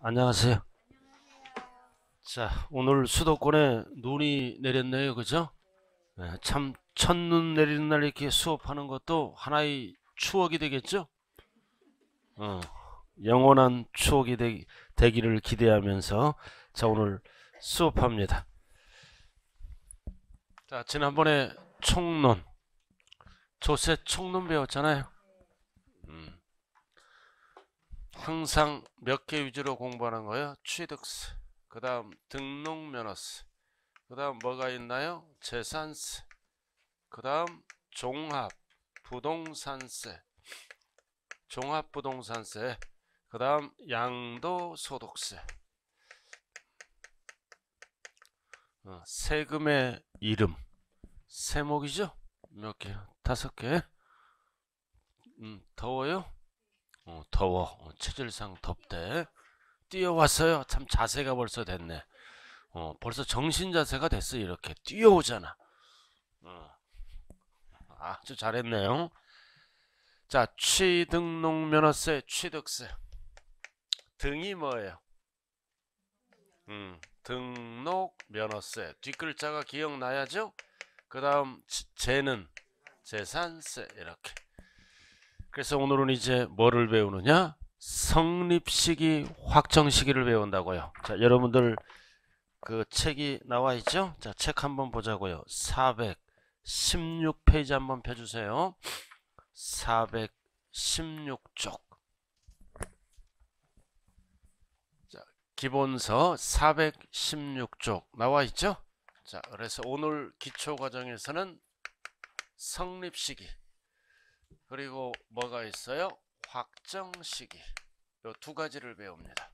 안녕하세요. 자, 오늘 수도권에 눈이 내렸네요. 그죠? 네, 참 첫눈 내리는 날 이렇게 수업하는 것도 하나의 추억이 되겠죠? 어, 영원한 추억이 되, 되기를 기대하면서 자, 오늘 수업합니다. 자, 지난번에 총론 조세 총론 배웠잖아요. 음. 항상 몇 개 위주로 공부하는 거예요? 취득세, 그 다음 등록면허세, 그 다음 뭐가 있나요? 재산세, 그 다음 종합, 부동산세, 종합부동산세, 그 다음 양도소득세, 어, 세금의 이름, 세목이죠? 몇 개? 다섯 개? 음, 더워요? 어, 더워 어, 체질상 덥대 뛰어왔어요 참 자세가 벌써 됐네 어, 벌써 정신 자세가 됐어 이렇게 뛰어오잖아 어. 아주 잘했네요 자 취등록면허세 취득세 등이 뭐예요 음, 등록면허세 뒷글자가 기억나야죠 그 다음 재는 재산세 이렇게 그래서 오늘은 이제 뭐를 배우느냐? 성립시기 확정시기를 배운다고요. 자, 여러분들 그 책이 나와 있죠? 자, 책 한번 보자고요. 416페이지 한번 펴 주세요. 416쪽. 자, 기본서 416쪽 나와 있죠? 자, 그래서 오늘 기초 과정에서는 성립시기 그리고 뭐가 있어요? 확정 시기. 요두 가지를 배웁니다.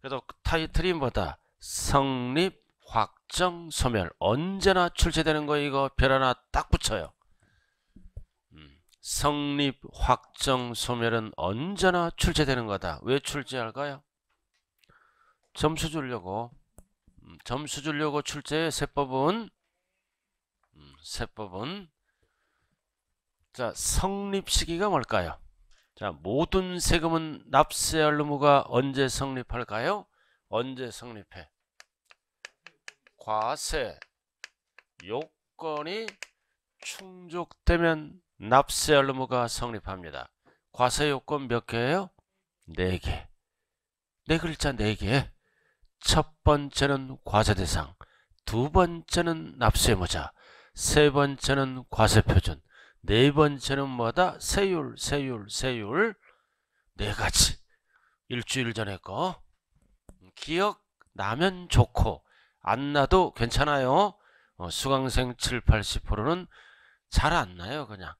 그래서 타이틀이 뭐다? 성립, 확정, 소멸. 언제나 출제되는 거 이거 별 하나 딱 붙여요. 음, 성립, 확정, 소멸은 언제나 출제되는 거다. 왜 출제할까요? 점수 주려고. 음, 점수 주려고 출제의 세법은 음, 세법은 자, 성립 시기가 뭘까요? 자, 모든 세금은 납세할 의무가 언제 성립할까요? 언제 성립해? 과세 요건이 충족되면 납세할 의무가 성립합니다. 과세 요건 몇 개예요? 네 개. 네 글자 네 개. 첫 번째는 과세 대상, 두 번째는 납세 의무자, 세 번째는 과세 표준, 네 번째는 뭐다? 세율, 세율, 세율 네 가지 일주일 전에 거 기억 나면 좋고 안 나도 괜찮아요 어, 수강생 7, 80%는 잘 안 나요 그냥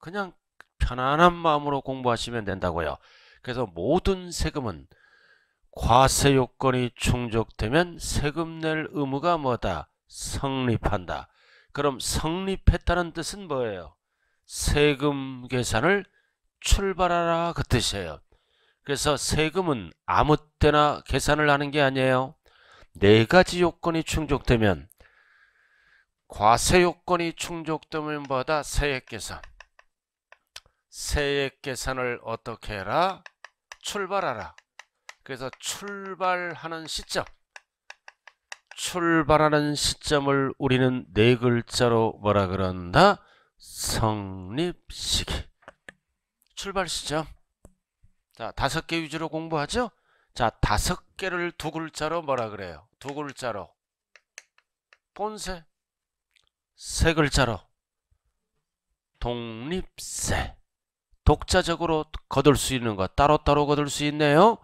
그냥 편안한 마음으로 공부하시면 된다고요 그래서 모든 세금은 과세 요건이 충족되면 세금 낼 의무가 뭐다? 성립한다 그럼 성립했다는 뜻은 뭐예요? 세금 계산을 출발하라 그 뜻이에요. 그래서 세금은 아무 때나 계산을 하는 게 아니에요. 네 가지 요건이 충족되면 과세 요건이 충족되면 보다 세액 계산 세액 계산을 어떻게 해라? 출발하라. 그래서 출발하는 시점 출발하는 시점을 우리는 네 글자로 뭐라 그런다? 성립 시기 출발 시점 자 다섯 개 위주로 공부하죠 자 다섯 개를 두 글자로 뭐라 그래요 두 글자로 본세 세 글자로 독립세 독자적으로 거둘 수 있는 것 따로따로 거둘 수 있네요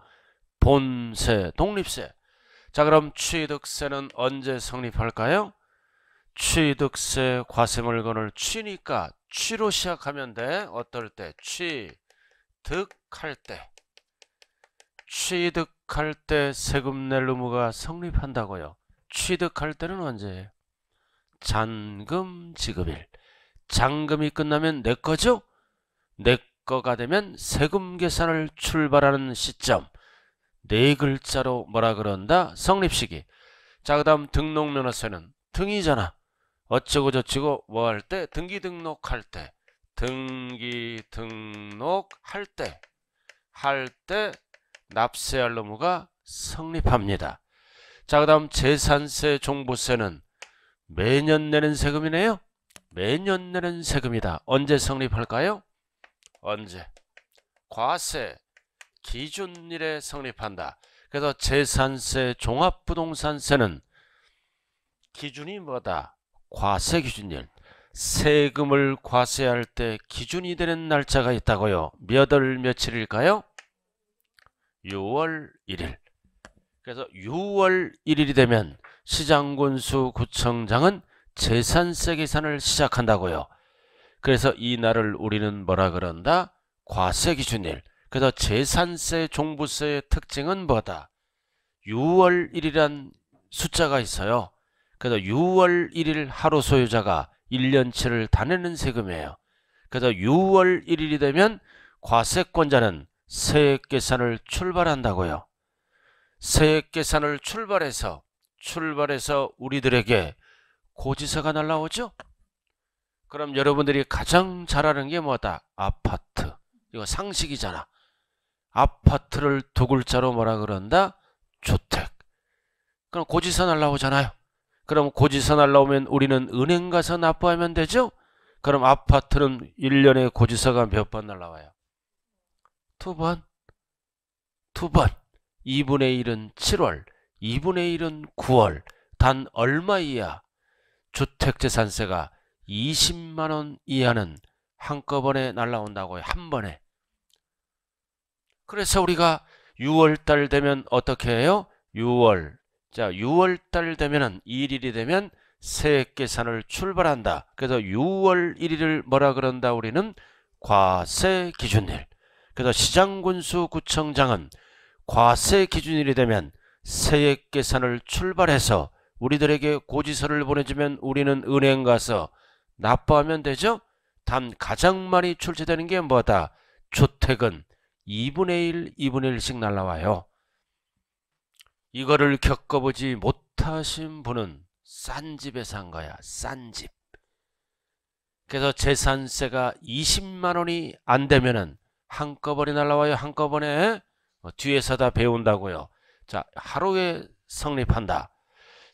본세 독립세 자 그럼 취득세는 언제 성립할까요 취득세 과세물건을 취니까 취로 시작하면 돼. 어떨 때? 취득할 때. 취득할 때 세금 낼 의무가 성립한다고요. 취득할 때는 언제 잔금 지급일. 잔금이 끝나면 내 거죠? 내 거가 되면 세금 계산을 출발하는 시점. 네 글자로 뭐라 그런다? 성립시기. 자, 그 다음 등록면허세는 등이잖아. 어쩌고 저쩌고 뭐 할 때 등기 등록할 때 등기 등록할 때 할 때 납세할 의무가 성립합니다. 자, 그 다음 재산세, 종부세는 매년 내는 세금이네요. 매년 내는 세금이다. 언제 성립할까요? 언제? 과세 기준일에 성립한다. 그래서 재산세, 종합부동산세는 기준이 뭐다? 과세 기준일 세금을 과세할 때 기준이 되는 날짜가 있다고요. 몇 월 며칠일까요? 6월 1일. 그래서 6월 1일이 되면 시장군수 구청장은 재산세 계산을 시작한다고요. 그래서 이 날을 우리는 뭐라 그런다? 과세 기준일. 그래서 재산세, 종부세의 특징은 뭐다? 6월 1일이란 숫자가 있어요. 그래서 6월 1일 하루 소유자가 1년치를 다 내는 세금이에요. 그래서 6월 1일이 되면 과세권자는 세액계산을 출발한다고요. 세액계산을 출발해서 출발해서 우리들에게 고지서가 날라오죠. 그럼 여러분들이 가장 잘하는 게 뭐다? 아파트. 이거 상식이잖아. 아파트를 두 글자로 뭐라 그런다? 주택. 그럼 고지서 날라오잖아요. 그럼 고지서 날라오면 우리는 은행 가서 납부하면 되죠? 그럼 아파트는 1년에 고지서가 몇 번 날라와요? 두 번. 두 번. 2분의 1은 7월, 2분의 1은 9월. 단 얼마 이하? 주택재산세가 20만원 이하는 한꺼번에 날라온다고요. 한 번에. 그래서 우리가 6월달 되면 어떻게 해요? 6월, 자 6월달 되면은 1일이 되면 세액 계산을 출발한다. 그래서 6월 1일을 뭐라 그런다 우리는 과세 기준일. 그래서 시장군수 구청장은 과세 기준일이 되면 세액 계산을 출발해서 우리들에게 고지서를 보내주면 우리는 은행 가서 납부하면 되죠. 단 가장 많이 출제되는 게 뭐다? 주택은 2분의 1, 2분의 1씩 날라와요. 이거를 겪어보지 못하신 분은 싼 집에 산 거야. 싼 집. 그래서 재산세가 20만 원이 안 되면은 한꺼번에 날라와요. 한꺼번에 뭐 뒤에서 다 배운다고요. 자 하루에 성립한다.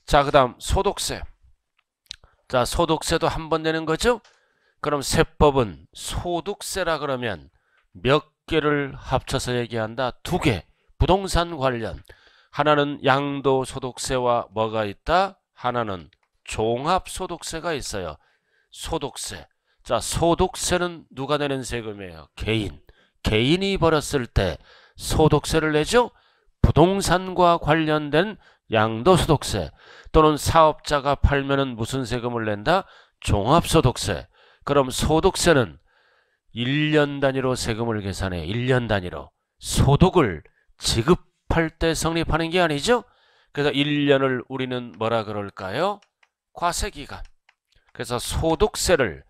자 그다음 소득세. 자 소득세도 한번 내는 거죠. 그럼 세법은 소득세라 그러면 몇 개를 합쳐서 얘기한다. 두 개. 부동산 관련. 하나는 양도 소득세와 뭐가 있다? 하나는 종합 소득세가 있어요. 소득세. 자, 소득세는 누가 내는 세금이에요? 개인. 개인이 벌었을 때 소득세를 내죠. 부동산과 관련된 양도소득세 또는 사업자가 팔면은 무슨 세금을 낸다? 종합소득세. 그럼 소득세는 1년 단위로 세금을 계산해. 1년 단위로. 소득을 지급 성할때 성립하는 게 아니죠. 그래서 1년을 우리는 뭐라 그럴까요? 과세기간. 그래서 소득세를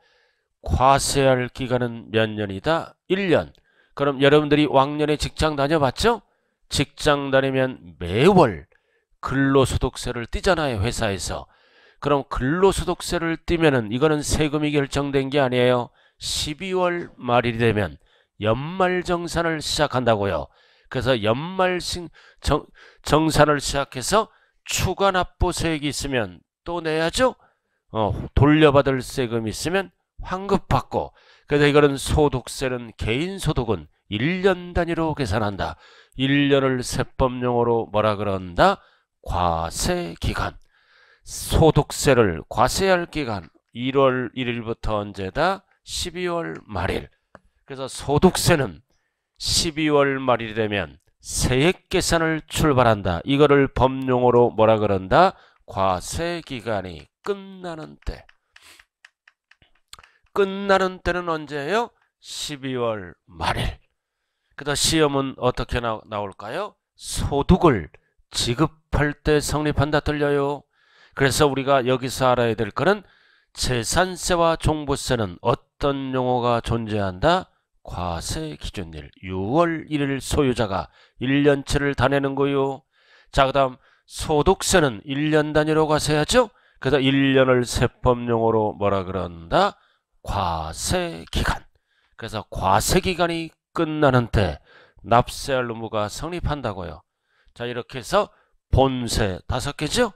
과세할 기간은 몇 년이다? 1년. 그럼 여러분들이 왕년에 직장 다녀봤죠? 직장 다니면 매월 근로소득세를 띠잖아요. 회사에서. 그럼 근로소득세를 띠면은 이거는 세금이 결정된 게 아니에요. 12월 말이 되면 연말정산을 시작한다고요. 그래서 연말 신, 정, 정산을 시작해서 추가 납부 세액이 있으면 또 내야죠. 어, 돌려받을 세금이 있으면 환급받고 그래서 이거는 소득세는 개인소득은 1년 단위로 계산한다. 1년을 세법용어로 뭐라 그런다? 과세기간. 소득세를 과세할 기간 1월 1일부터 언제다? 12월 말일. 그래서 소득세는 12월 말이 되면 세액 계산을 출발한다. 이거를 법용어로 뭐라 그런다? 과세기간이 끝나는 때. 끝나는 때는 언제예요? 12월 말일. 그다 시험은 어떻게 나, 나올까요? 소득을 지급할 때 성립한다 들려요. 그래서 우리가 여기서 알아야 될 거는 재산세와 종부세는 어떤 용어가 존재한다? 과세 기준일 6월 1일 소유자가 1년치를 다 내는 거요. 자, 그 다음 소득세는 1년 단위로 과세하죠. 그래서 1년을 세법용어로 뭐라 그런다? 과세기간. 그래서 과세기간이 끝나는 때 납세할 의무가 성립한다고요. 자 이렇게 해서 본세 다섯 개죠.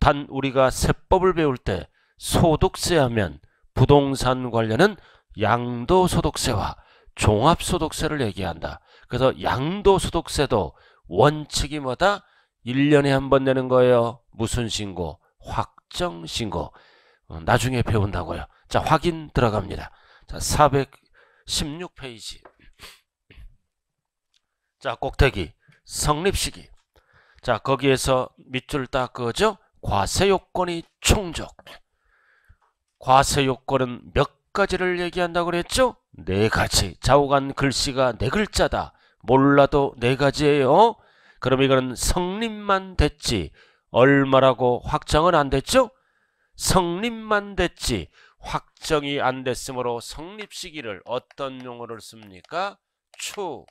단 우리가 세법을 배울 때 소득세 하면 부동산 관련은 양도소득세와 종합소득세를 얘기한다. 그래서 양도소득세도 원칙이 뭐다? 1년에 한 번 내는 거예요. 무슨 신고? 확정신고. 어, 나중에 배운다고요. 자, 확인 들어갑니다. 자, 416페이지. 자, 꼭대기. 성립시기. 자, 거기에서 밑줄 딱 그죠? 과세요건이 충족. 과세요건은 몇 가지를 얘기한다고 그랬죠? 네 가지. 좌우간 글씨가 네 글자다. 몰라도 네 가지예요. 그럼 이거는 성립만 됐지. 얼마라고 확정은 안 됐죠? 성립만 됐지. 확정이 안 됐으므로 성립 시기를 어떤 용어를 씁니까? 추,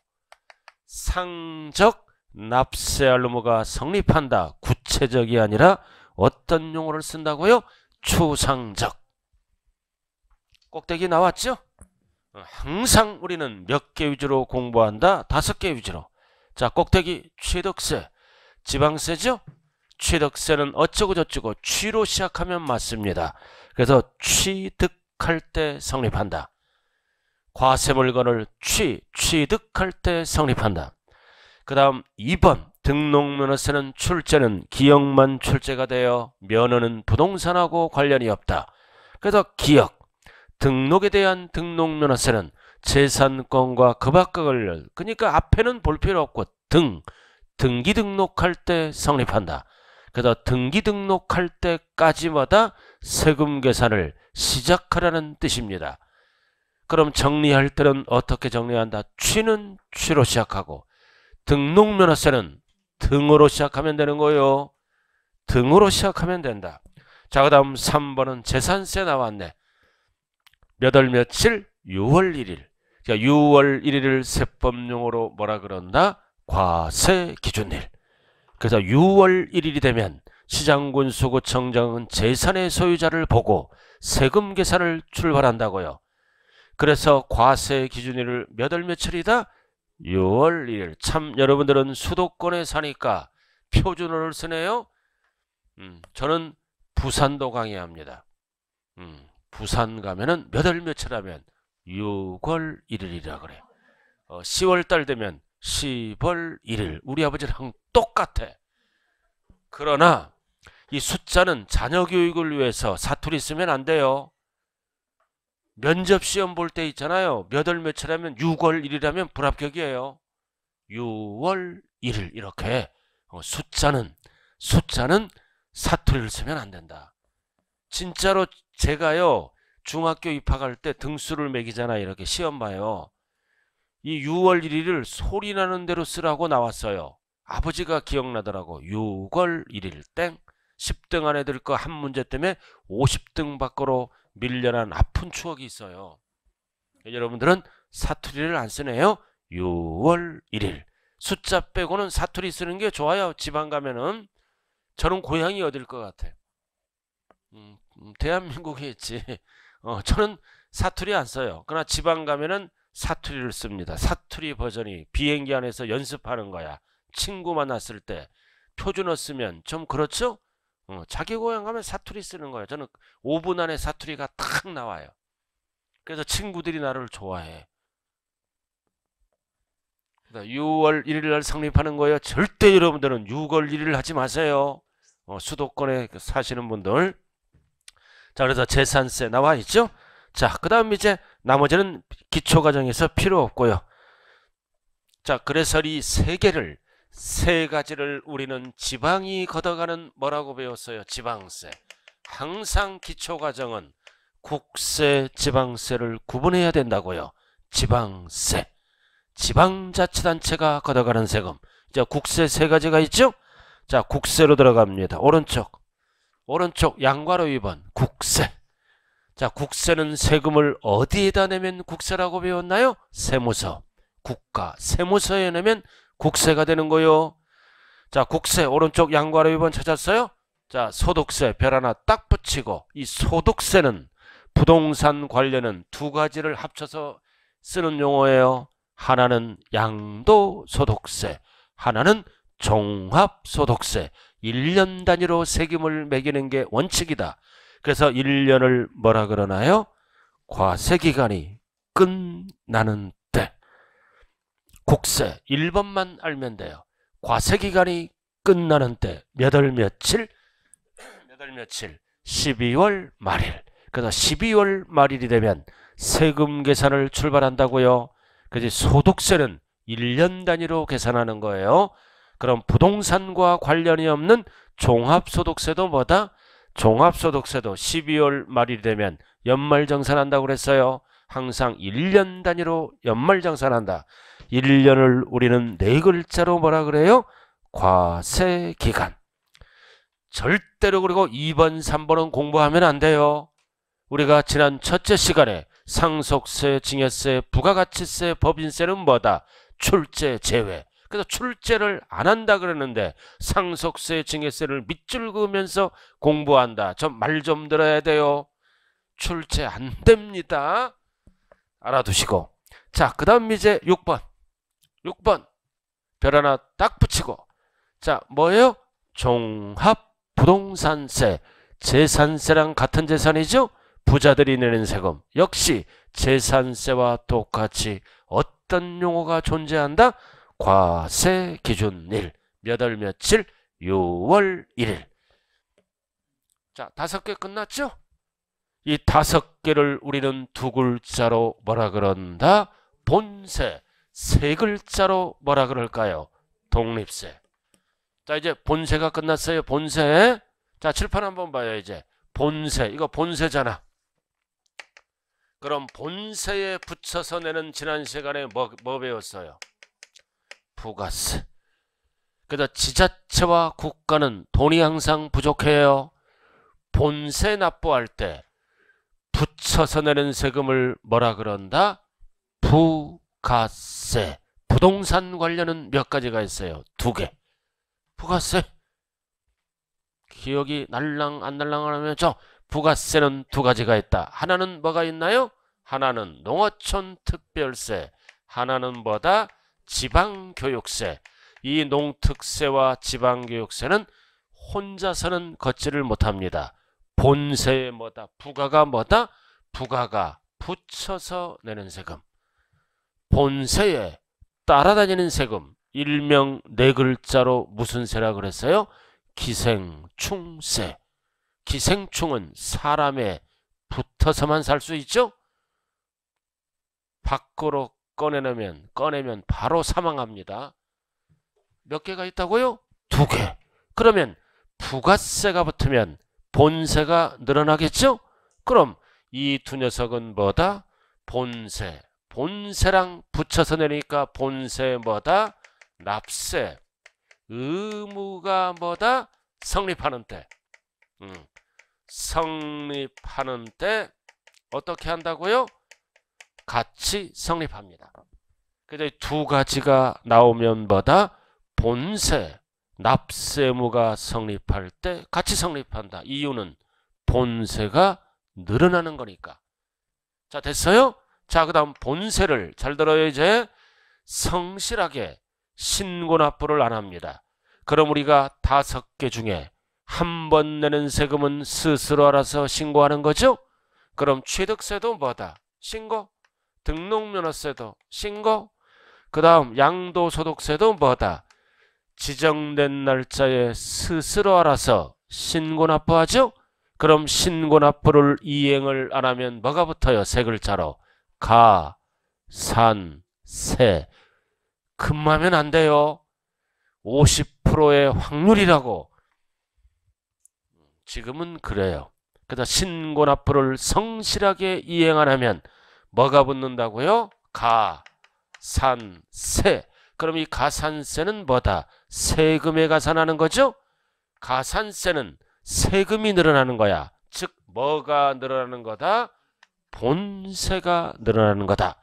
상적, 납세할 의무가 성립한다. 구체적이 아니라 어떤 용어를 쓴다고요? 추상적. 꼭대기 나왔죠? 항상 우리는 몇 개 위주로 공부한다? 다섯 개 위주로. 자, 꼭대기 취득세, 지방세죠? 취득세는 어쩌고저쩌고 취로 시작하면 맞습니다. 그래서 취득할 때 성립한다. 과세 물건을 취, 취득할 때 성립한다. 그 다음 2번 등록면허세는 출제는 기억만 출제가 되어 면허는 부동산하고 관련이 없다. 그래서 기억, 등록에 대한 등록면허세는 재산권과 그 밖과 관련 그러니까 앞에는 볼 필요 없고 등 등기 등록할 때 성립한다. 그래서 등기 등록할 때까지마다 세금 계산을 시작하라는 뜻입니다. 그럼 정리할 때는 어떻게 정리한다? 취는 취로 시작하고 등록면허세는 등으로 시작하면 되는 거예요. 등으로 시작하면 된다. 자, 그 다음 3번은 재산세 나왔네. 몇월 며칠? 6월 1일. 그러니까 6월 1일을 세법용어로 뭐라 그런다? 과세 기준일. 그래서 6월 1일이 되면 시장군 수구청장은 재산의 소유자를 보고 세금 계산을 출발한다고요. 그래서 과세 기준일을 몇월 며칠이다? 6월 1일. 참 여러분들은 수도권에 사니까 표준어를 쓰네요. 음, 저는 부산도 강의합니다. 음. 부산 가면은 몇 월 며칠 하면 6월 1일이라 그래. 어, 10월 달 되면 10월 1일. 우리 아버지랑 똑같아. 그러나 이 숫자는 자녀 교육을 위해서 사투리 쓰면 안 돼요. 면접 시험 볼 때 있잖아요. 몇 월 며칠 하면 6월 1일이라면 불합격이에요. 6월 1일 이렇게 어, 숫자는 숫자는 사투리를 쓰면 안 된다. 진짜로 제가요 중학교 입학할 때 등수를 매기잖아 이렇게 시험 봐요. 이 6월 1일을 소리 나는 대로 쓰라고 나왔어요. 아버지가 기억나더라고. 6월 1일 땡 10등 안에 들 거 한 문제 때문에 50등 밖으로 밀려난 아픈 추억이 있어요. 여러분들은 사투리를 안 쓰네요. 6월 1일. 숫자 빼고는 사투리 쓰는 게 좋아요. 지방 가면은. 저는 고향이 어딜 것 같아. 음, 대한민국이지 어, 저는 사투리 안 써요. 그러나 지방 가면은 사투리를 씁니다. 사투리 버전이 비행기 안에서 연습하는 거야. 친구 만났을 때 표준어 쓰면 좀 그렇죠? 어, 자기 고향 가면 사투리 쓰는 거예 저는 5분 안에 사투리가 탁 나와요. 그래서 친구들이 나를 좋아해. 6월 1일 날 성립하는 거예요. 절대 여러분들은 6월 1일 하지 마세요. 어, 수도권에 사시는 분들 자, 그래서 재산세 나와 있죠? 자, 그 다음 이제 나머지는 기초과정에서 필요 없고요. 자, 그래서 이 세 개를, 세 가지를 우리는 지방이 걷어가는 뭐라고 배웠어요? 지방세. 항상 기초과정은 국세, 지방세를 구분해야 된다고요. 지방세. 지방자치단체가 걷어가는 세금. 자, 국세 세 가지가 있죠? 자, 국세로 들어갑니다. 오른쪽. 오른쪽 양괄호 2번 국세 자 국세는 세금을 어디에다 내면 국세라고 배웠나요? 세무서 국가 세무서에 내면 국세가 되는 거요 자 국세 오른쪽 양괄호 2번 찾았어요? 자 소득세 별 하나 딱 붙이고 이 소득세는 부동산 관련은 두 가지를 합쳐서 쓰는 용어예요 하나는 양도소득세 하나는 종합소득세 1년 단위로 세금을 매기는 게 원칙이다. 그래서 1년을 뭐라 그러나요? 과세기간이 끝나는 때. 국세 1번만 알면 돼요. 과세기간이 끝나는 때. 몇월 며칠? 몇월 며칠? 12월 말일. 그래서 12월 말일이 되면 세금 계산을 출발한다고요. 그래서 소득세는 1년 단위로 계산하는 거예요. 그럼 부동산과 관련이 없는 종합소득세도 뭐다? 종합소득세도 12월 말이 되면 연말정산 한다고 그랬어요. 항상 1년 단위로 연말정산 한다. 1년을 우리는 네 글자로 뭐라 그래요? 과세기간. 절대로 그리고 2번, 3번은 공부하면 안 돼요. 우리가 지난 첫째 시간에 상속세, 증여세, 부가가치세, 법인세는 뭐다? 출제 제외. 그래서 출제를 안 한다 그러는데 상속세, 증여세를 밑줄 그으면서 공부한다. 저말좀 들어야 돼요. 출제 안 됩니다. 알아두시고. 자, 그 다음 이제 6번. 6번. 별 하나 딱 붙이고. 자, 뭐예요? 종합 부동산세. 재산세랑 같은 재산이죠? 부자들이 내는 세금. 역시 재산세와 똑같이 어떤 용어가 존재한다? 과세 기준일 몇 월 며칠 6월 1일 자 다섯 개 끝났죠? 이 다섯 개를 우리는 두 글자로 뭐라 그런다? 본세 세 글자로 뭐라 그럴까요? 독립세 자 이제 본세가 끝났어요 본세 자 칠판 한번 봐요 이제 본세 이거 본세잖아 그럼 본세에 붙여서 내는 지난 시간에 뭐, 뭐 배웠어요? 부가세. 그래서 그러니까 지자체와 국가는 돈이 항상 부족해요. 본세 납부할 때 붙여서 내는 세금을 뭐라 그런다? 부가세. 부동산 관련은 몇 가지가 있어요? 두 개. 부가세. 기억이 날랑 안 날랑하면 저 부가세는 두 가지가 있다. 하나는 뭐가 있나요? 하나는 농어촌 특별세. 하나는 뭐다? 지방교육세, 이 농특세와 지방교육세는 혼자서는 걷지를 못합니다. 본세에 뭐다, 부가가 뭐다, 부가가 붙여서 내는 세금. 본세에 따라다니는 세금, 일명 네 글자로 무슨 세라 그랬어요? 기생충세. 기생충은 사람에 붙어서만 살 수 있죠? 밖으로 꺼내면 놓으 꺼내면 바로 사망합니다. 몇 개가 있다고요? 두 개. 그러면 부가세가 붙으면 본세가 늘어나겠죠? 그럼 이 두 녀석은 뭐다? 본세. 본세랑 붙여서 내니까 본세 뭐다? 납세. 의무가 뭐다? 성립하는 때. 음. 성립하는 때 어떻게 한다고요? 같이 성립합니다. 그래서 두 가지가 나오면 뭐다? 본세, 납세무가 성립할 때 같이 성립한다. 이유는 본세가 늘어나는 거니까. 자 됐어요? 자그 다음 본세를 잘 들어요 이제 성실하게 신고납부를 안 합니다. 그럼 우리가 다섯 개 중에 한 번 내는 세금은 스스로 알아서 신고하는 거죠? 그럼 취득세도 뭐다? 신고? 등록면허세도 신고 그 다음 양도소득세도 뭐다? 지정된 날짜에 스스로 알아서 신고납부하죠? 그럼 신고납부를 이행을 안 하면 뭐가 붙어요? 세 글자로 가, 산, 세 금하면 안 돼요 50%의 확률이라고 지금은 그래요 그다서 신고납부를 성실하게 이행 안 하면 뭐가 붙는다고요? 가, 산, 세. 그럼 이 가산세는 뭐다? 세금에 가산하는 거죠? 가산세는 세금이 늘어나는 거야. 즉 뭐가 늘어나는 거다? 본세가 늘어나는 거다.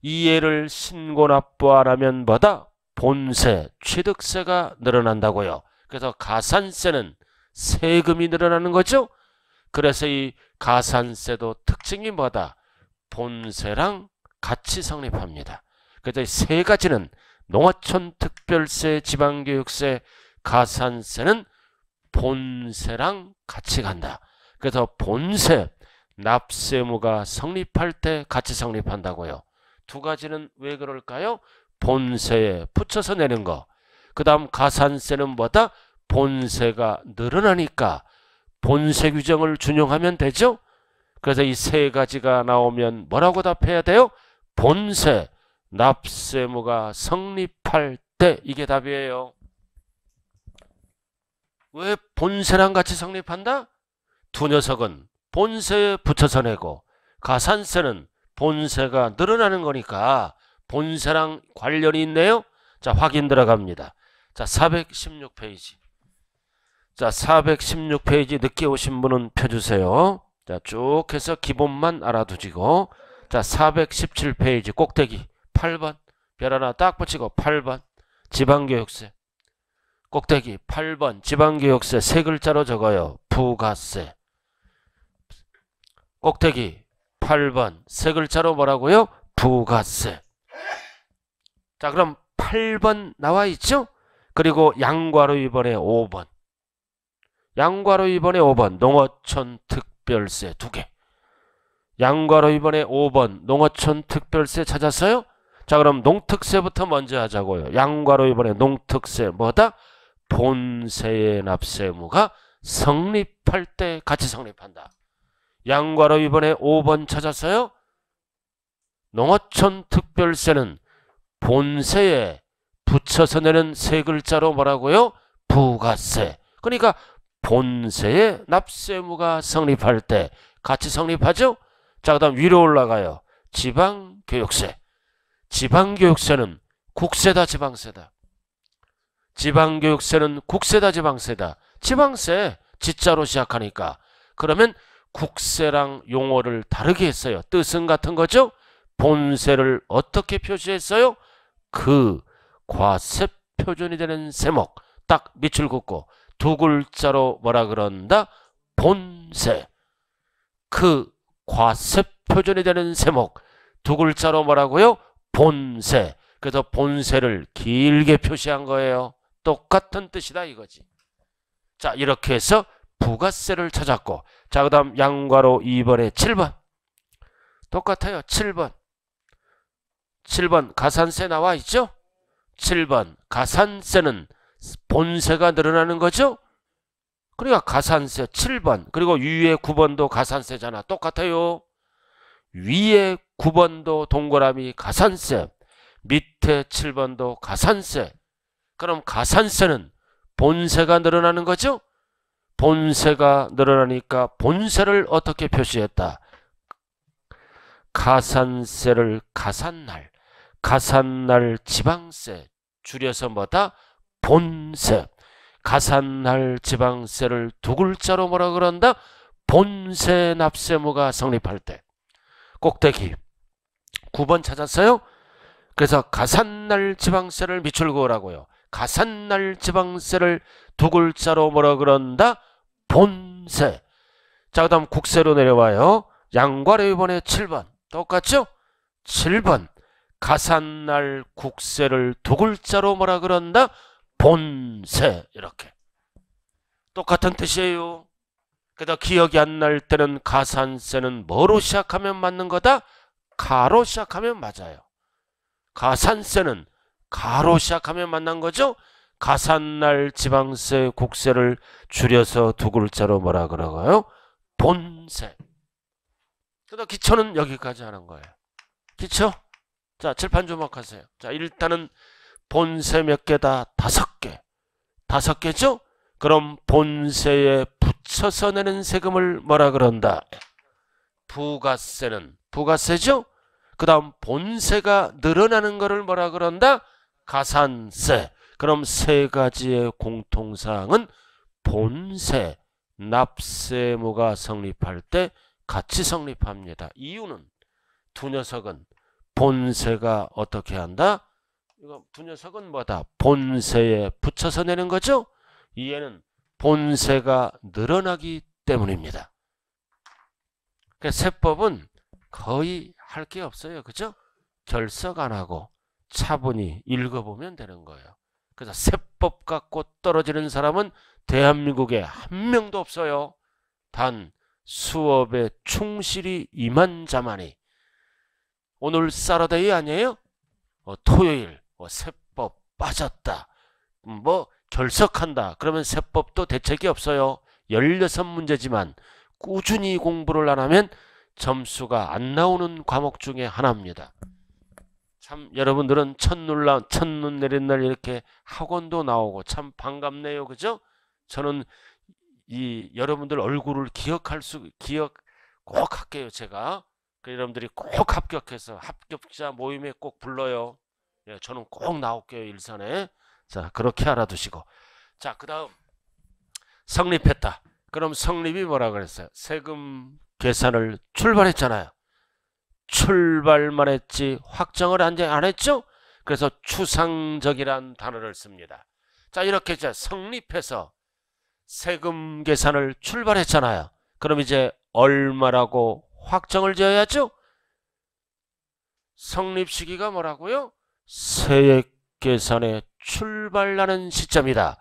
이 예를 신고납부 하라면 뭐다? 본세, 취득세가 늘어난다고요. 그래서 가산세는 세금이 늘어나는 거죠. 그래서 이 가산세도 특징이 뭐다? 본세랑 같이 성립합니다. 그래서 세 가지는 농어촌 특별세, 지방교육세, 가산세는 본세랑 같이 간다. 그래서 본세, 납세무가 성립할 때 같이 성립한다고요. 두 가지는 왜 그럴까요? 본세에 붙여서 내는 거. 그 다음 가산세는 뭐다? 본세가 늘어나니까 본세 규정을 준용하면 되죠? 그래서 이 세 가지가 나오면 뭐라고 답해야 돼요? 본세, 납세무가 성립할 때 이게 답이에요. 왜 본세랑 같이 성립한다? 두 녀석은 본세에 붙여서 내고 가산세는 본세가 늘어나는 거니까 본세랑 관련이 있네요. 자 확인 들어갑니다. 자 416페이지. 자 416페이지 늦게 오신 분은 펴주세요. 자, 쭉 해서 기본만 알아두시고 자, 417페이지 꼭대기 8번 별 하나 딱 붙이고 8번 지방교육세 꼭대기 8번 지방교육세 세 글자로 적어요. 부가세 꼭대기 8번 세 글자로 뭐라고요? 부가세 자 그럼 8번 나와 있죠? 그리고 양과로 이번에 5번 양과로 이번에 5번 농어촌 특 특별세 두개 양과로 이번에 5번 농어촌 특별세 찾았어요? 자 그럼 농특세부터 먼저 하자고요. 양과로 이번에 농특세 뭐다? 본세의 납세무가 성립할 때 같이 성립한다. 양과로 이번에 5번 찾았어요? 농어촌 특별세는 본세에 붙여서 내는 세 글자로 뭐라고요? 부가세. 그러니까 본세의 납세무가 성립할 때 같이 성립하죠? 자, 그 다음 위로 올라가요. 지방교육세. 지방교육세는 국세다 지방세다. 지방교육세는 국세다 지방세다. 지방세 지자로 시작하니까 그러면 국세랑 용어를 다르게 했어요. 뜻은 같은 거죠? 본세를 어떻게 표시했어요? 그 과세 표준이 되는 세목 딱 밑줄 긋고 두 글자로 뭐라 그런다? 본세. 그 과세 표준이 되는 세목. 두 글자로 뭐라고요? 본세. 그래서 본세를 길게 표시한 거예요. 똑같은 뜻이다 이거지. 자 이렇게 해서 부가세를 찾았고 자그 다음 양과로 2번에 7번 똑같아요. 7번 7번 가산세 나와 있죠? 7번 가산세는 본세가 늘어나는 거죠. 그러니까 가산세 7번 그리고 위에 9번도 가산세잖아. 똑같아요. 위에 9번도 동그라미 가산세 밑에 7번도 가산세 그럼 가산세는 본세가 늘어나는 거죠? 본세가 늘어나니까 본세를 어떻게 표시했다? 가산세를 가산날, 가산날 지방세 줄여서 뭐다? 본세. 가산할 지방세를 두 글자로 뭐라 그런다? 본세 납세무가 성립할 때. 꼭대기. 9번 찾았어요? 그래서 가산날 지방세를 밑줄 그으라고요. 가산날 지방세를 두 글자로 뭐라 그런다? 본세. 자, 그 다음 국세로 내려와요. 양과의 이번에 7번. 똑같죠? 7번. 가산날 국세를 두 글자로 뭐라 그런다? 본세 이렇게 똑같은 뜻이에요. 그다 기억이 안 날 때는 가산세는 뭐로 시작하면 맞는 거다? 가로 시작하면 맞아요. 가산세는 가로 시작하면 만난 거죠? 가산날 지방세, 국세를 줄여서 두 글자로 뭐라 그러가요? 본세. 그래 기초는 여기까지 하는 거예요. 기초? 자, 칠판 조목하세요. 자, 일단은 본세 몇 개다? 다섯 개. 다섯 개죠? 그럼 본세에 붙여서 내는 세금을 뭐라 그런다? 부가세는 부가세죠? 그 다음 본세가 늘어나는 거를 뭐라 그런다? 가산세. 그럼 세 가지의 공통사항은 본세, 납세무가 성립할 때 같이 성립합니다. 이유는 두 녀석은 본세가 어떻게 한다? 이거 분녀석은 뭐다? 본세에 붙여서 내는 거죠? 이에는 본세가 늘어나기 때문입니다. 그러니까 세법은 거의 할 게 없어요. 그죠? 결석 안 하고 차분히 읽어보면 되는 거예요. 그래서 세법 갖고 떨어지는 사람은 대한민국에 한 명도 없어요. 단 수업에 충실히 임한 자만이 오늘 사러데이 아니에요? 어, 토요일 뭐 세법 빠졌다. 뭐 결석한다. 그러면 세법도 대책이 없어요. 16문제지만 꾸준히 공부를 안 하면 점수가 안 나오는 과목 중에 하나입니다. 참 여러분들은 첫눈 첫눈 내린 날 이렇게 학원도 나오고 참 반갑네요. 그죠? 저는 이 여러분들 얼굴을 기억할 수 기억 꼭 할게요, 제가. 그 여러분들이 꼭 합격해서 합격자 모임에 꼭 불러요. 예, 저는 꼭 나올게요 일산에. 자 그렇게 알아두시고 자 그다음 성립했다. 그럼 성립이 뭐라 그랬어요? 세금 계산을 출발했잖아요. 출발만 했지 확정을 안 했죠? 그래서 추상적이란 단어를 씁니다. 자 이렇게 이제 성립해서 세금 계산을 출발했잖아요. 그럼 이제 얼마라고 확정을 지어야죠? 성립 시기가 뭐라고요? 세액 계산의 출발하는 시점이다.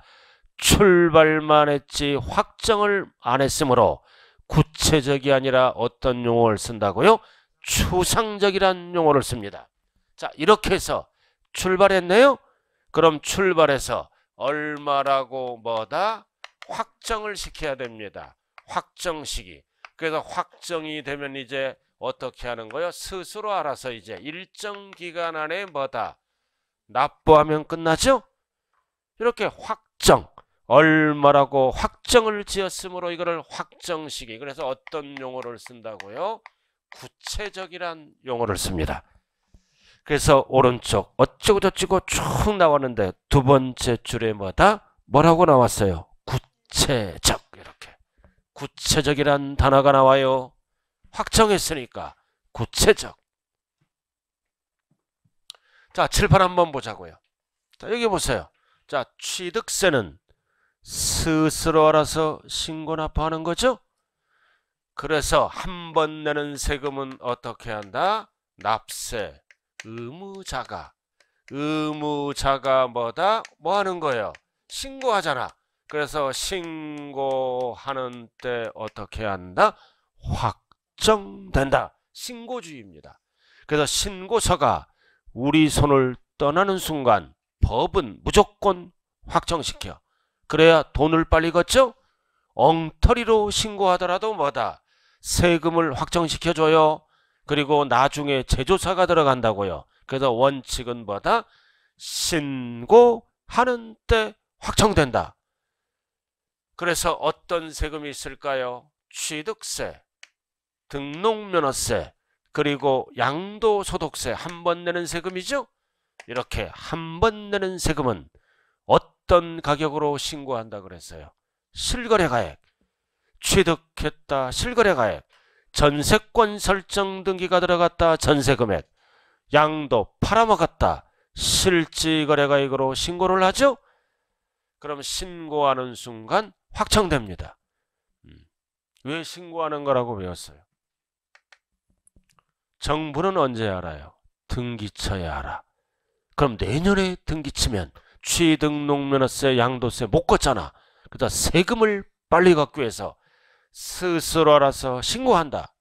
출발만 했지 확정을 안 했으므로 구체적이 아니라 어떤 용어를 쓴다고요? 추상적이란 용어를 씁니다. 자 이렇게 해서 출발했네요. 그럼 출발해서 얼마라고 뭐다? 확정을 시켜야 됩니다. 확정 시기. 그래서 확정이 되면 이제 어떻게 하는 거요? 스스로 알아서 이제 일정 기간 안에 뭐다 납부하면 끝나죠? 이렇게 확정 얼마라고 확정을 지었으므로 이거를 확정시기 그래서 어떤 용어를 쓴다고요? 구체적이란 용어를 씁니다. 그래서 오른쪽 어쩌고저쩌고 쭉 나왔는데 두 번째 줄에 뭐다? 뭐라고 나왔어요? 구체적 이렇게 구체적이란 단어가 나와요. 확정했으니까 구체적. 자, 칠판 한번 보자고요. 자, 여기 보세요. 자, 취득세는 스스로 알아서 신고 납부하는 거죠? 그래서 한 번 내는 세금은 어떻게 한다? 납세, 의무자가. 의무자가 뭐다? 뭐 하는 거예요? 신고하잖아. 그래서 신고하는 때 어떻게 한다? 확 결정된다. 신고주의입니다. 그래서 신고서가 우리 손을 떠나는 순간 법은 무조건 확정시켜. 그래야 돈을 빨리 걷죠? 엉터리로 신고하더라도 뭐다? 세금을 확정시켜줘요. 그리고 나중에 제조사가 들어간다고요. 그래서 원칙은 뭐다? 신고하는 때 확정된다. 그래서 어떤 세금이 있을까요? 취득세, 등록면허세 그리고 양도소득세 한 번 내는 세금이죠. 이렇게 한 번 내는 세금은 어떤 가격으로 신고한다 그랬어요. 실거래가액, 취득했다 실거래가액, 전세권 설정 등기가 들어갔다 전세금액, 양도 팔아먹었다 실지거래가액으로 신고를 하죠. 그럼 신고하는 순간 확정됩니다. 음, 왜 신고하는 거라고 배웠어요? 정부는 언제 알아요? 등기처야 알아. 그럼 내년에 등기치면 취등록면허세, 양도세 못 걷잖아. 그러다 세금을 빨리 걷기 위해서 스스로 알아서 신고한다.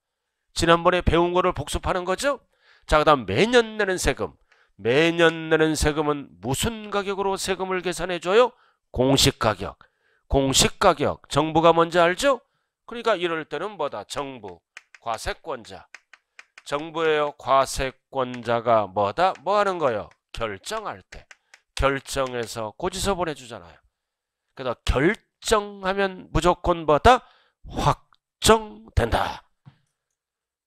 지난번에 배운 거를 복습하는 거죠? 자, 그 다음 매년 내는 세금. 매년 내는 세금은 무슨 가격으로 세금을 계산해줘요? 공식가격공식가격 정부가 뭔지 알죠? 그러니까 이럴 때는 뭐다? 정부, 과세권자. 정부의 과세권자가 뭐다? 뭐 하는 거요? 예 결정할 때. 결정해서 고지서 보내주잖아요. 그래서 결정하면 무조건 뭐다? 확정된다.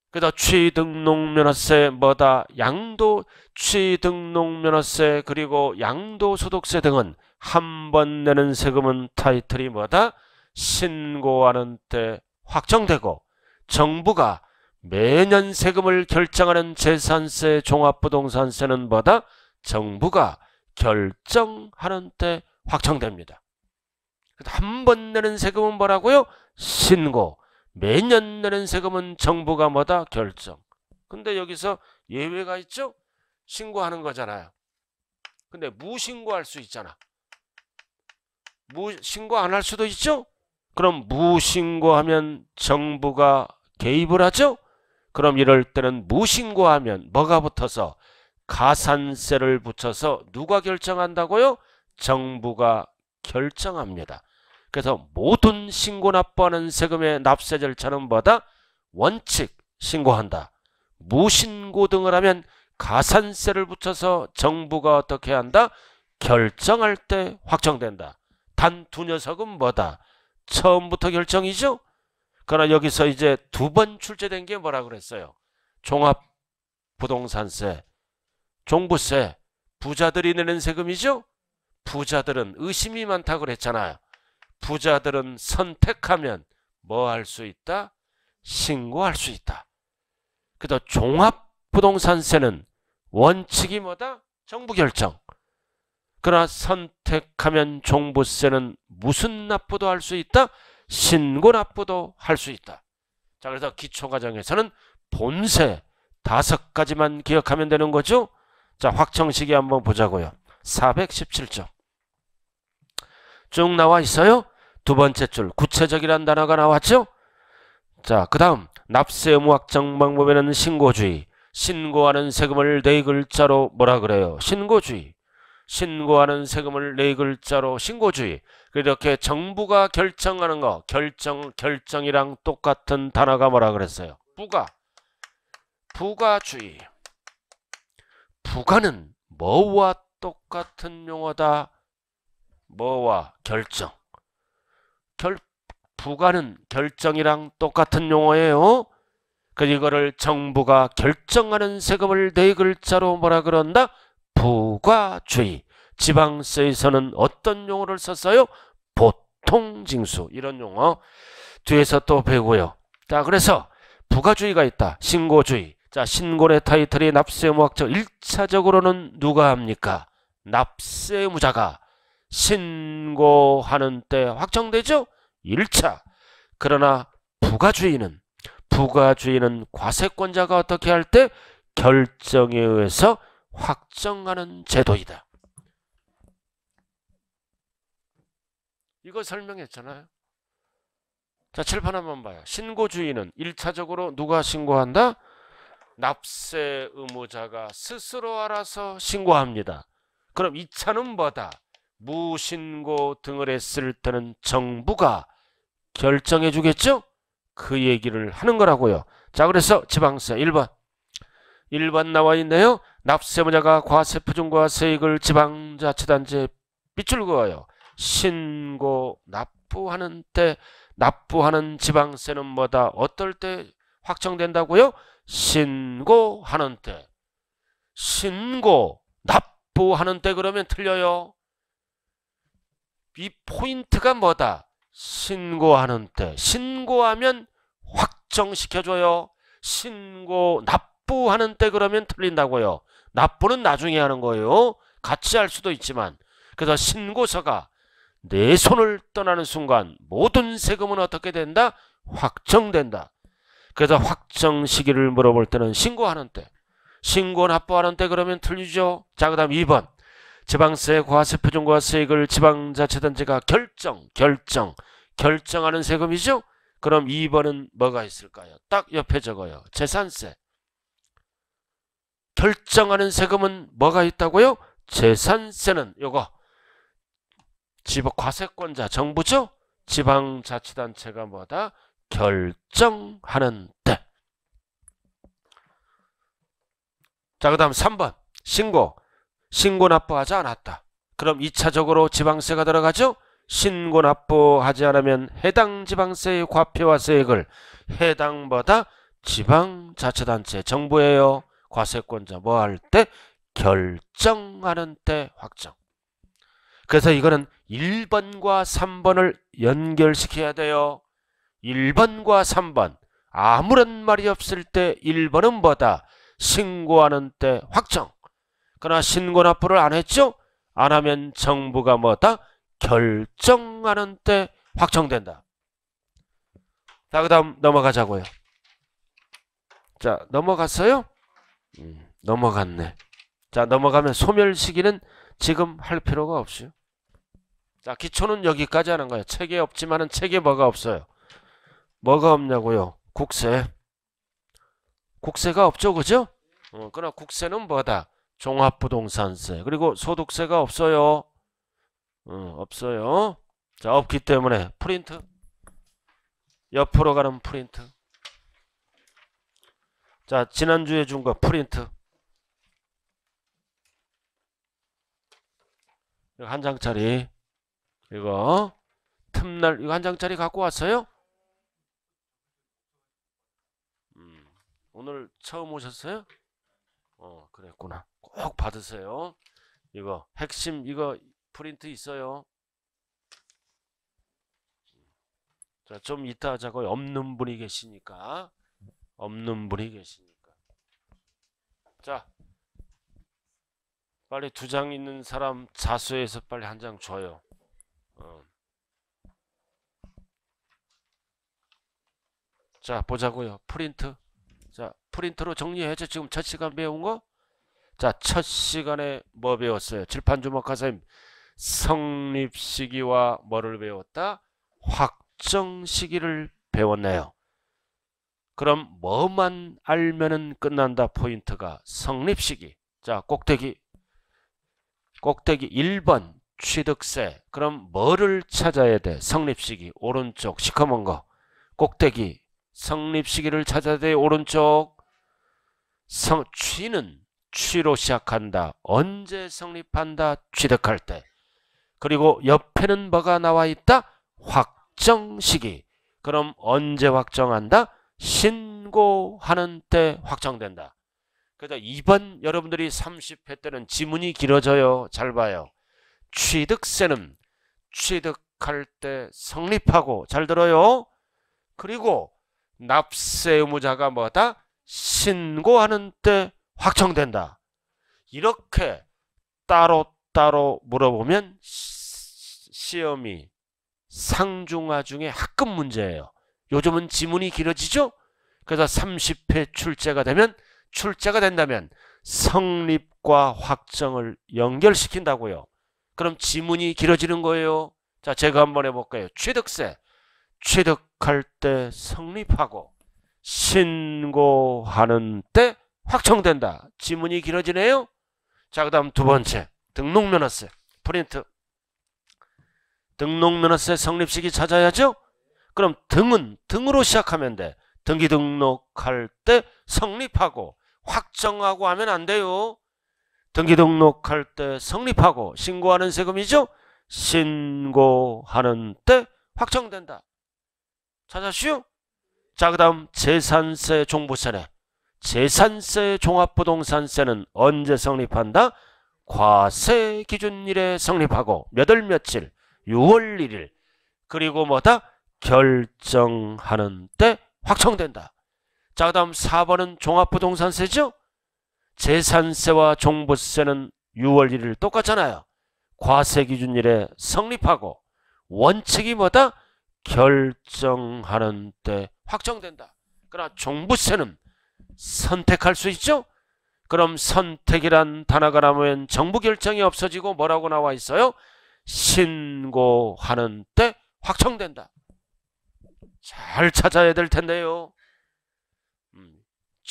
그래서 취등록면허세 뭐다? 양도 취등록면허세 그리고 양도소득세 등은 한 번 내는 세금은 타이틀이 뭐다? 신고하는 때 확정되고 정부가 매년 세금을 결정하는 재산세 종합부동산세는 뭐다? 정부가 결정하는 때 확정됩니다. 한 번 내는 세금은 뭐라고요? 신고. 매년 내는 세금은 정부가 뭐다? 결정. 근데 여기서 예외가 있죠? 신고하는 거잖아요. 근데 무신고할 수 있잖아. 무, 신고 안 할 수도 있죠? 그럼 무신고하면 정부가 개입을 하죠? 그럼 이럴 때는 무신고 하면 뭐가 붙어서 가산세를 붙여서 누가 결정한다고요? 정부가 결정합니다. 그래서 모든 신고 납부하는 세금의 납세 절차는 뭐다? 원칙 신고한다. 무신고 등을 하면 가산세를 붙여서 정부가 어떻게 한다? 결정할 때 확정된다. 단 두 녀석은 뭐다? 처음부터 결정이죠? 그러나 여기서 이제 두 번 출제된 게 뭐라 그랬어요? 종합 부동산세, 종부세, 부자들이 내는 세금이죠? 부자들은 의심이 많다고 그랬잖아요. 부자들은 선택하면 뭐 할 수 있다? 신고할 수 있다. 그래서 종합 부동산세는 원칙이 뭐다? 정부 결정. 그러나 선택하면 종부세는 무슨 납부도 할 수 있다? 신고 납부도 할 수 있다. 자, 그래서 기초과정에서는 본세 다섯 가지만 기억하면 되는 거죠. 자, 확정시기 한번 보자고요. 417쪽. 쭉 나와 있어요. 두 번째 줄, 구체적이란 단어가 나왔죠? 자, 그 다음, 납세 의무 확정 방법에는 신고주의. 신고하는 세금을 네 글자로 뭐라 그래요? 신고주의. 신고하는 세금을 네 글자로 신고주의. 이렇게 정부가 결정하는 거 결정 결정이랑 똑같은 단어가 뭐라 그랬어요? 부가 부가주의 부가는 뭐와 똑같은 용어다? 뭐와 결정 결 부가는 결정이랑 똑같은 용어예요. 그 이거를 정부가 결정하는 세금을 네 글자로 뭐라 그런다? 부가주의. 지방세에서는 어떤 용어를 썼어요? 보통징수 이런 용어 뒤에서 또 배우고요. 자 그래서 부가주의가 있다. 신고주의. 자 신고의 타이틀이 납세무학적 1차적으로는 누가 합니까? 납세무자가 신고하는 때 확정되죠? 1차. 그러나 부가주의는 부가주의는 과세권자가 어떻게 할 때 결정에 의해서 확정하는 제도이다. 이거 설명했잖아요. 자, 칠판 한번 봐요. 신고주의는 1차적으로 누가 신고한다? 납세 의무자가 스스로 알아서 신고합니다. 그럼 2차는 뭐다? 무신고 등을 했을 때는 정부가 결정해 주겠죠? 그 얘기를 하는 거라고요. 자, 그래서 지방세 1번. 1번 나와 있네요. 납세무자가 의 과세표준과 세액을 지방자치단체에 빗줄 거예요 신고 납부하는 때 납부하는 지방세는 뭐다? 어떨 때 확정된다고요? 신고하는 때. 신고 납부하는 때 그러면 틀려요. 이 포인트가 뭐다? 신고하는 때. 신고하면 확정시켜줘요. 신고 납부하는 때 그러면 틀린다고요. 납부는 나중에 하는 거예요. 같이 할 수도 있지만. 그래서 신고서가 내 손을 떠나는 순간 모든 세금은 어떻게 된다? 확정된다. 그래서 확정 시기를 물어볼 때는 신고하는 때. 신고는 합부하는 때 그러면 틀리죠. 자, 그 다음 2번. 지방세, 과세, 표준과 세액을 지방자치단체가 결정, 결정, 결정하는 세금이죠. 그럼 2번은 뭐가 있을까요? 딱 옆에 적어요. 재산세. 결정하는 세금은 뭐가 있다고요? 재산세는 요거 지방 과세권자 정부죠. 지방자치단체가 뭐다? 결정하는 때. 자, 그 다음 3번. 신고. 신고 납부하지 않았다. 그럼 2차적으로 지방세가 들어가죠? 신고 납부하지 않으면 해당 지방세의 과표와 세액을 해당보다 지방자치단체 정부예요. 과세권자 뭐 할 때? 결정하는 때 확정. 그래서 이거는 1번과 3번을 연결시켜야 돼요. 1번과 3번. 아무런 말이 없을 때 1번은 뭐다? 신고하는 때 확정. 그러나 신고 납부를 안 했죠? 안 하면 정부가 뭐다? 결정하는 때 확정된다. 자, 그 다음 넘어가자고요. 자, 넘어갔어요? 음, 넘어갔네. 자, 넘어가면 소멸시기는 지금 할 필요가 없어요. 자 기초는 여기까지 하는 거예요. 책에 없지만은 책에 뭐가 없어요. 뭐가 없냐고요. 국세. 국세가 없죠. 그죠? 어, 그러나 국세는 뭐다? 종합부동산세. 그리고 소득세가 없어요. 어, 없어요. 자 없기 때문에 프린트. 옆으로 가는 프린트. 자 지난주에 준 거 프린트. 한 장짜리 이거 틈날 이거 한 장짜리 갖고 왔어요? 음, 오늘 처음 오셨어요? 어 그랬구나 꼭 받으세요 이거 핵심 이거 프린트 있어요 좀 이따 하자고 없는 분이 계시니까 없는 분이 계시니까 자 빨리 두 장 있는 사람 자수해서 빨리 한 장 줘요 어. 자 보자고요. 프린트. 자 프린트로 정리해야죠. 지금 첫 시간 배운 거. 자 첫 시간에 뭐 배웠어요? 칠판 주먹 가사님 성립 시기와 뭐를 배웠다? 확정 시기를 배웠네요. 그럼 뭐만 알면은 끝난다 포인트가 성립 시기. 자 꼭대기 꼭대기 1번 취득세. 그럼 뭐를 찾아야 돼? 성립시기. 오른쪽 시커먼 거. 꼭대기. 성립시기를 찾아야 돼. 오른쪽. 성, 취는 취로 시작한다. 언제 성립한다? 취득할 때. 그리고 옆에는 뭐가 나와 있다? 확정시기. 그럼 언제 확정한다? 신고하는 때 확정된다. 그래서 이번 여러분들이 30회 때는 지문이 길어져요. 잘 봐요. 취득세는 취득할 때 성립하고 잘 들어요. 그리고 납세 의무자가 뭐다? 신고하는 때 확정된다. 이렇게 따로따로 물어보면 시험이 상중하 중에 학급 문제예요. 요즘은 지문이 길어지죠? 그래서 30회 출제가 되면 출제가 된다면 성립과 확정을 연결시킨다고요. 그럼 지문이 길어지는 거예요. 자, 제가 한번 해볼까요? 취득세. 취득할 때 성립하고 신고하는 때 확정된다. 지문이 길어지네요. 자, 그 다음 두 번째. 등록면허세. 프린트. 등록면허세 성립시기 찾아야죠? 그럼 등은 등으로 시작하면 돼. 등기 등록할 때 성립하고 확정하고 하면 안 돼요. 등기 등록할 때 성립하고 신고하는 세금이죠. 신고하는 때 확정된다. 찾았슈? 자, 그 다음 재산세 종부세네. 재산세 종합부동산세는 언제 성립한다? 과세 기준일에 성립하고 몇월 며칠 6월 1일 그리고 뭐다? 결정하는 때 확정된다. 자, 그 다음 4번은 종합부동산세죠? 재산세와 종부세는 6월 1일 똑같잖아요. 과세기준일에 성립하고 원칙이 뭐다? 결정하는 때 확정된다. 그러나 종부세는 선택할 수 있죠? 그럼 선택이란 단어가 나오면 정부 결정이 없어지고 뭐라고 나와 있어요? 신고하는 때 확정된다. 잘 찾아야 될 텐데요.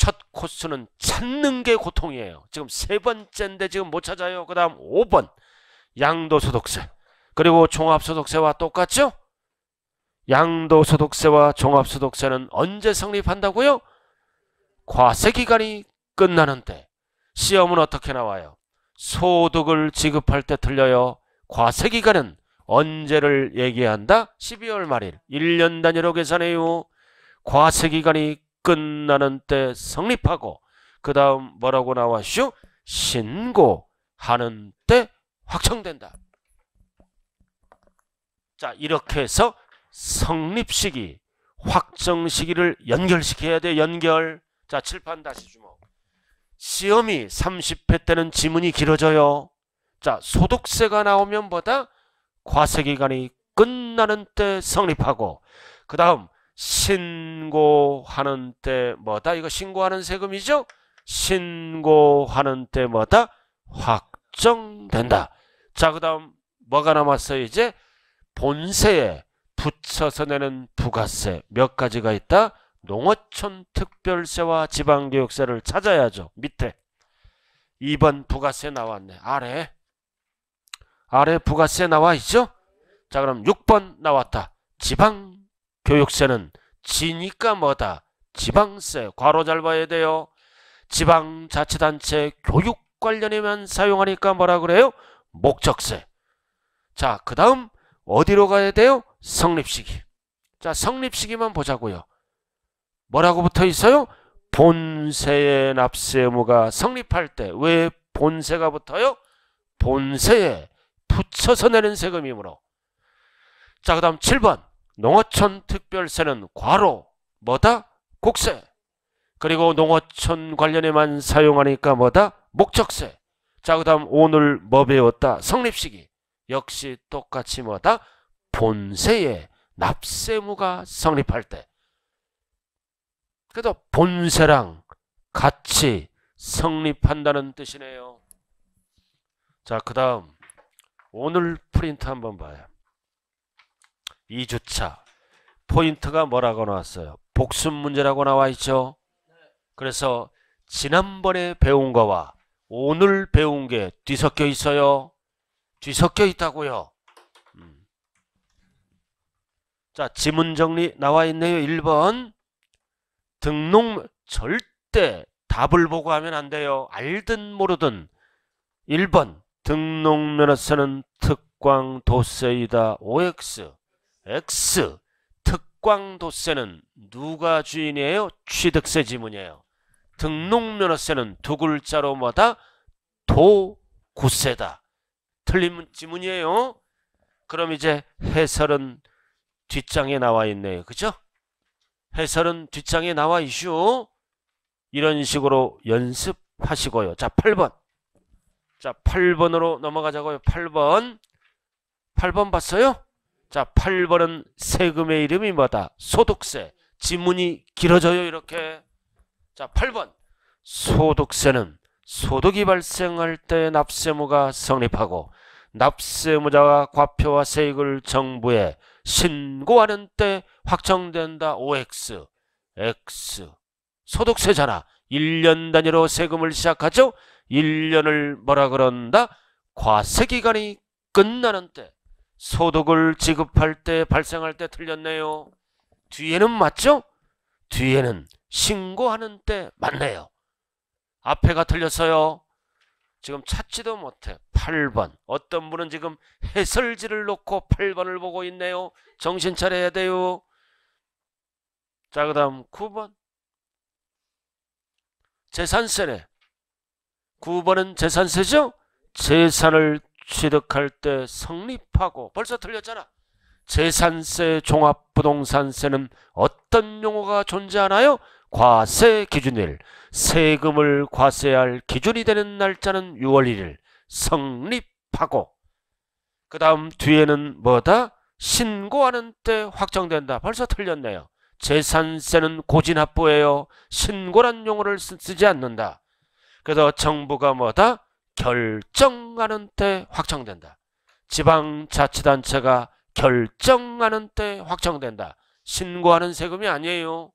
첫 코스는 찾는 게 고통이에요. 지금 세 번째인데 지금 못 찾아요. 그 다음 5번 양도소득세. 그리고 종합소득세와 똑같죠? 양도소득세와 종합소득세는 언제 성립한다고요? 과세기간이 끝나는 때. 시험은 어떻게 나와요? 소득을 지급할 때 틀려요. 과세기간은 언제를 얘기한다? 12월 말일. 1년 단위로 계산해요. 과세기간이 끝나는 때 성립하고 그 다음 뭐라고 나왔슈? 신고하는 때 확정된다. 자 이렇게 해서 성립시기 확정시기를 연결시켜야 돼 연결 자 칠판 다시 주목 시험이 30회 때는 지문이 길어져요 자 소득세가 나오면 보다 과세기간이 끝나는 때 성립하고 그 다음 신고하는 때마다 이거 신고하는 세금이죠? 신고하는 때마다 확정된다. 자, 그 다음 뭐가 남았어요? 이제 본세에 붙여서 내는 부가세 몇 가지가 있다? 농어촌 특별세와 지방교육세를 찾아야죠. 밑에 2번 부가세 나왔네. 아래 아래 부가세 나와 있죠? 자 그럼 6번 나왔다. 지방 교육세는 지니까 뭐다? 지방세. 과로 잘 봐야 돼요. 지방자치단체 교육 관련이면 사용하니까 뭐라 그래요? 목적세. 자, 그 다음 어디로 가야 돼요? 성립시기. 자, 성립시기만 보자고요. 뭐라고 붙어 있어요? 본세의 납세 의무가 성립할 때 왜 본세가 붙어요? 본세에 붙여서 내는 세금이므로. 자, 그 다음 7번. 농어촌 특별세는 과로, 뭐다? 국세. 그리고 농어촌 관련에만 사용하니까 뭐다? 목적세. 자, 그 다음 오늘 뭐 배웠다? 성립시기. 역시 똑같이 뭐다? 본세에 납세무가 성립할 때. 그래서 본세랑 같이 성립한다는 뜻이네요. 자, 그 다음 오늘 프린트 한번 봐요. 2주차 포인트가 뭐라고 나왔어요? 복습 문제라고 나와 있죠. 그래서 지난번에 배운 거와 오늘 배운 게 뒤섞여 있어요. 뒤섞여 있다고요. 음. 자, 지문 정리 나와 있네요. 1번. 등록 절대 답을 보고 하면 안 돼요. 알든 모르든. 1번. 등록면허서는 특광 도세이다. OX. X 특광도세는 누가 주인이에요? 취득세 지문이에요. 등록면허세는 두 글자로마다 도구세다. 틀린 지문이에요. 그럼 이제 해설은 뒷장에 나와 있네요. 그죠? 해설은 뒷장에 나와 있슈. 이런 식으로 연습하시고요. 자, 8번. 자, 8번으로 넘어가자고요. 8번. 8번 봤어요? 자 8번은 세금의 이름이 뭐다? 소득세. 지문이 길어져요 이렇게. 자 8번 소득세는 소득이 발생할 때 납세무가 성립하고 납세무자가 과표와 세액을 정부에 신고하는 때 확정된다. OX, X. 소득세잖아. 1년 단위로 세금을 시작하죠. 1년을 뭐라 그런다? 과세기간이 끝나는 때. 소득을 지급할 때 발생할 때 틀렸네요. 뒤에는 맞죠? 뒤에는 신고하는 때 맞네요. 앞에가 틀렸어요. 지금 찾지도 못해. 8번. 어떤 분은 지금 해설지를 놓고 8번을 보고 있네요. 정신 차려야 돼요. 자, 그 다음 9번. 재산세네. 9번은 재산세죠? 재산을 취득할 때 성립하고 벌써 틀렸잖아. 재산세, 종합부동산세는 어떤 용어가 존재하나요? 과세 기준일. 세금을 과세할 기준이 되는 날짜는 6월 1일. 성립하고. 그 다음 뒤에는 뭐다? 신고하는 때 확정된다. 벌써 틀렸네요. 재산세는 고진합부예요. 신고란 용어를 쓰, 지 않는다. 그래서 정부가 뭐다? 결정하는 때 확정된다. 지방자치단체가 결정하는 때 확정된다. 신고하는 세금이 아니에요.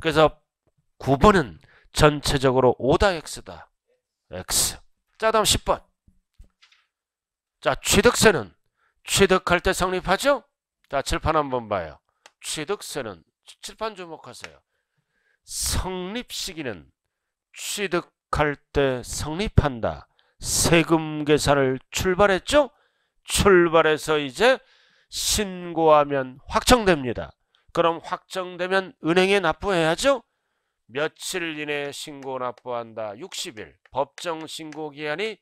그래서 9번은 전체적으로 오다 X다. X. 자 다음 10번. 자 취득세는 취득할 때 성립하죠? 자 칠판 한번 봐요. 취득세는 칠판 주목하세요. 성립 시기는 취득할 때 성립한다. 세금 계산을 출발했죠? 출발해서 이제 신고하면 확정됩니다. 그럼 확정되면 은행에 납부해야죠? 며칠 이내에 신고 납부한다. 60일. 법정 신고 기한이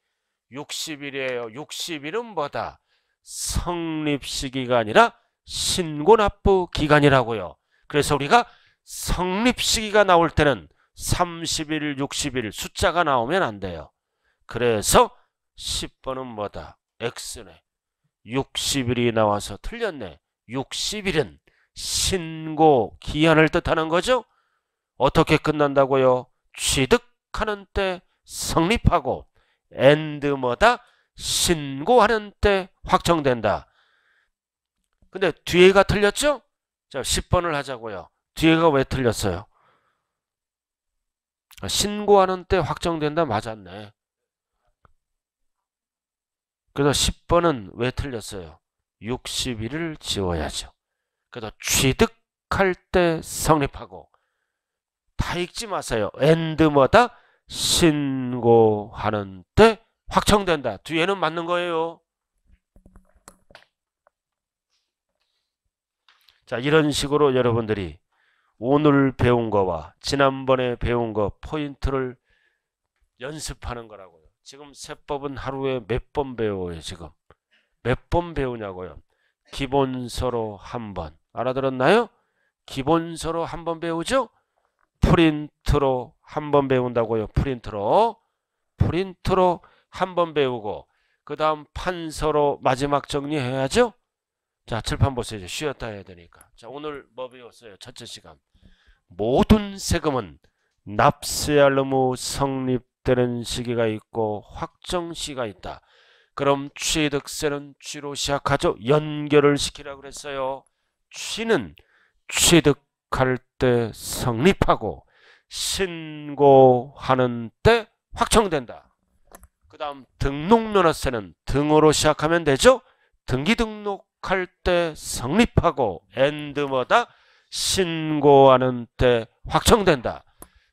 60일이에요. 60일은 뭐다? 성립 시기가 아니라 신고 납부 기간이라고요. 그래서 우리가 성립 시기가 나올 때는 30일, 60일 숫자가 나오면 안 돼요. 그래서 10번은 뭐다? X네. 60일이 나와서 틀렸네. 60일은 신고 기한을 뜻하는 거죠. 어떻게 끝난다고요? 취득하는 때 성립하고 엔드 뭐다? 신고하는 때 확정된다. 근데 뒤에가 틀렸죠? 자, 10번을 하자고요. 뒤에가 왜 틀렸어요? 아, 신고하는 때 확정된다 맞았네. 그래서 10번은 왜 틀렸어요? 60일을 지워야죠. 그래서 취득할 때 성립하고 다 읽지 마세요. 엔드마다 신고하는 때 확정된다. 뒤에는 맞는 거예요. 자 이런 식으로 여러분들이 오늘 배운 거와 지난번에 배운 거 포인트를 연습하는 거라고 지금 세법은 하루에 몇 번 배워요 지금 몇 번 배우냐고요 기본서로 한 번 알아들었나요? 기본서로 한 번 배우죠 프린트로 한 번 배운다고요 프린트로 프린트로 한 번 배우고 그 다음 판서로 마지막 정리해야죠 자 칠판 보세요 쉬었다 해야 되니까 자 오늘 뭐 배웠어요 첫째 시간 모든 세금은 납세할 의무 성립 되는 시기가 있고 확정시가 있다. 그럼 취득세는 취로 시작하죠. 연결을 시키라고 그랬어요. 취는 취득할 때 성립하고 신고하는 때 확정된다. 그 다음 등록면허세는 등으로 시작하면 되죠. 등기 등록할 때 성립하고 엔드뭐다 신고하는 때 확정된다.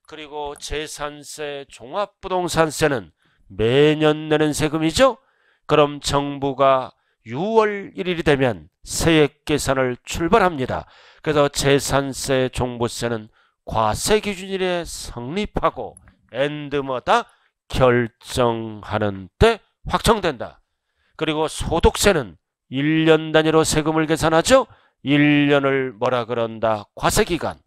그리고 재산세, 종합부동산세는 매년 내는 세금이죠. 그럼 정부가 6월 1일이 되면 세액 계산을 출발합니다. 그래서 재산세, 종부세는 과세 기준일에 성립하고 엔드마다 결정하는 때 확정된다. 그리고 소득세는 1년 단위로 세금을 계산하죠. 1년을 뭐라 그런다? 과세기간.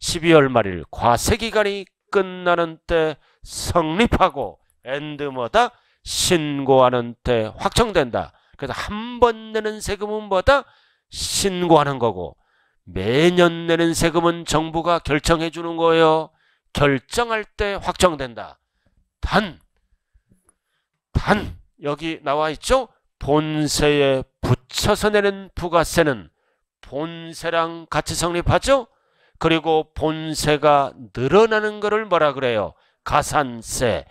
12월 말일 과세기간이 끝나는 때 성립하고 엔드마다 신고하는 때 확정된다. 그래서 한 번 내는 세금은 뭐다? 신고하는 거고 매년 내는 세금은 정부가 결정해 주는 거예요. 결정할 때 확정된다. 단, 단 여기 나와 있죠? 본세에 붙여서 내는 부가세는 본세랑 같이 성립하죠? 그리고 본세가 늘어나는 것을 뭐라 그래요? 가산세.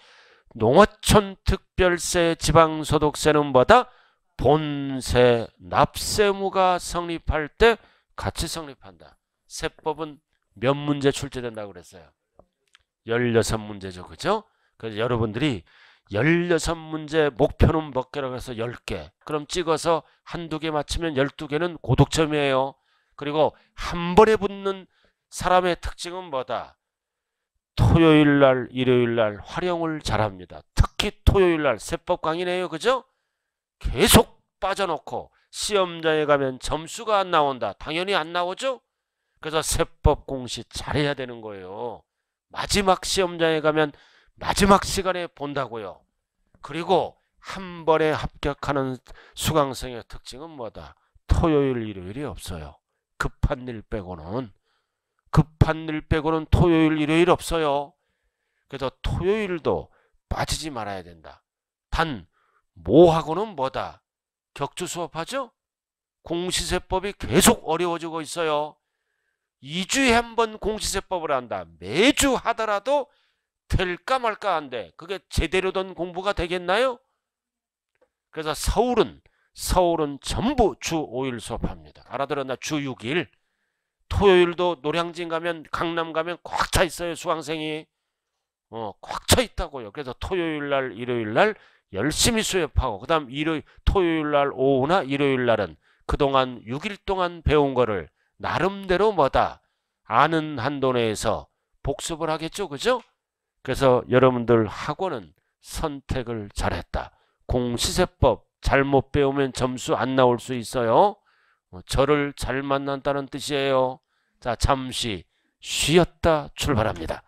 농어촌 특별세 지방소득세는 뭐다? 본세 납세무가 성립할 때 같이 성립한다. 세법은 몇 문제 출제된다고 그랬어요? 16문제죠. 그죠? 그래서 여러분들이 16문제 목표는 몇 개라고 해서 10개. 그럼 찍어서 한두 개 맞추면 12개는 고득점이에요. 그리고 한 번에 붙는 사람의 특징은 뭐다? 토요일 날, 일요일 날 활용을 잘합니다. 특히 토요일 날 세법 강의네요. 그죠? 계속 빠져놓고 시험장에 가면 점수가 안 나온다. 당연히 안 나오죠? 그래서 세법 공시 잘해야 되는 거예요. 마지막 시험장에 가면 마지막 시간에 본다고요. 그리고 한 번에 합격하는 수강생의 특징은 뭐다? 토요일, 일요일이 없어요. 급한 일 빼고는. 급한 일 빼고는 토요일, 일요일 없어요. 그래서 토요일도 빠지지 말아야 된다. 단, 뭐하고는 뭐다. 격주 수업하죠? 공시세법이 계속 어려워지고 있어요. 2주에 한 번 공시세법을 한다. 매주 하더라도 될까 말까 한데 그게 제대로 된 공부가 되겠나요? 그래서 서울은 서울은 전부 주 5일 수업합니다. 알아들었나? 주 6일. 토요일도 노량진 가면 강남 가면 꽉 차 있어요. 수강생이. 어, 꽉차 있다고요. 그래서 토요일 날, 일요일 날 열심히 수업하고 그다음 일요 일 토요일 날 오후나 일요일 날은 그동안 6일 동안 배운 거를 나름대로 뭐다 아는 한도 내에서 복습을 하겠죠. 그죠? 그래서 여러분들 학원은 선택을 잘했다. 공시세법 잘못 배우면 점수 안 나올 수 있어요. 뭐 저를 잘 만난다는 뜻이에요. 자, 잠시 쉬었다 출발합니다.